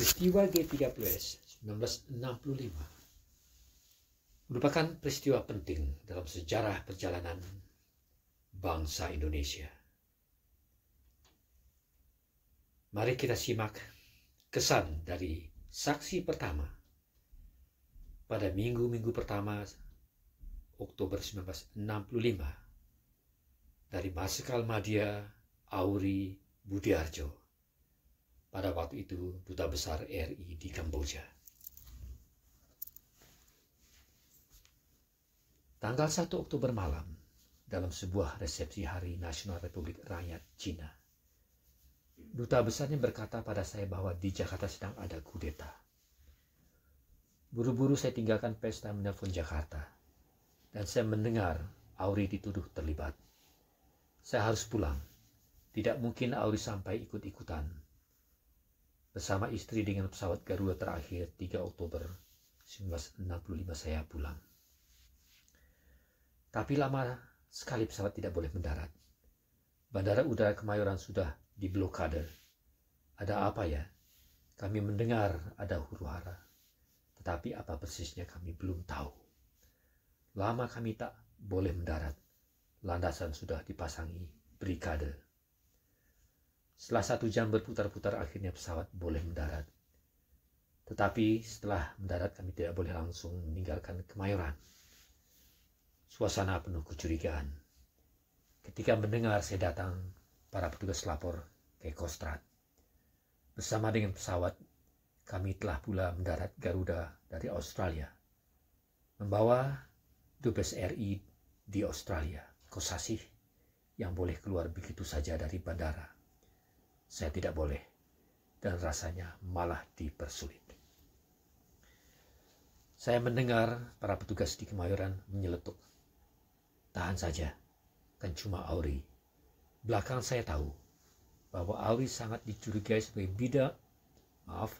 Peristiwa g 30 s 1965 merupakan peristiwa penting dalam sejarah perjalanan bangsa Indonesia. Mari kita simak kesan dari saksi pertama pada minggu-minggu pertama Oktober 1965 dari Marsikal Madia Auri Budiarjo pada waktu itu Duta Besar RI di Kamboja. Tanggal 1 Oktober malam, dalam sebuah resepsi Hari Nasional Republik Rakyat Cina, Duta Besarnya berkata pada saya bahwa di Jakarta sedang ada kudeta. Buru-buru saya tinggalkan pesta menelpon Jakarta, dan saya mendengar Auri dituduh terlibat. Saya harus pulang. Tidak mungkin Auri sampai ikut-ikutan. Bersama istri dengan pesawat Garuda terakhir 3 Oktober 1965 saya pulang. Tapi lama sekali pesawat tidak boleh mendarat. Bandara Udara Kemayoran sudah diblokade. Ada apa ya? Kami mendengar ada huru hara. Tetapi apa persisnya kami belum tahu. Lama kami tak boleh mendarat. Landasan sudah dipasangi brigade. Setelah satu jam berputar-putar akhirnya pesawat boleh mendarat. Tetapi setelah mendarat kami tidak boleh langsung meninggalkan kemayoran. Suasana penuh kecurigaan. Ketika mendengar saya datang, para petugas lapor ke Kostrad. Bersama dengan pesawat, kami telah pula mendarat Garuda dari Australia. Membawa dubes RI di Australia, Kosasih, yang boleh keluar begitu saja dari bandara. Saya tidak boleh. Dan rasanya malah dipersulit. Saya mendengar para petugas di Kemayoran menyeletuk. Tahan saja, kan cuma Auri. belakang saya tahu bahwa Auri sangat dicurigai sebagai bidak, maaf,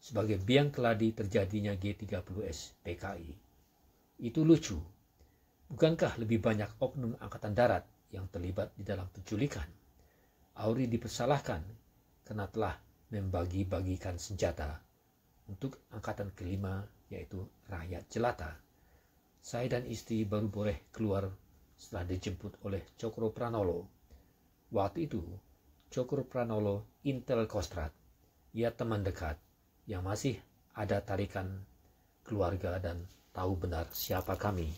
sebagai biang keladi terjadinya G30S PKI. Itu lucu. Bukankah lebih banyak oknum angkatan darat yang terlibat di dalam penculikan? Auri dipersalahkan karena telah membagi-bagikan senjata untuk angkatan kelima yaitu rakyat jelata. Saya dan istri baru boleh keluar setelah dijemput oleh Cokro Pranolo. Waktu itu, Cokro Pranolo Intel Kostrat, ia teman dekat yang masih ada tarikan keluarga dan tahu benar siapa kami.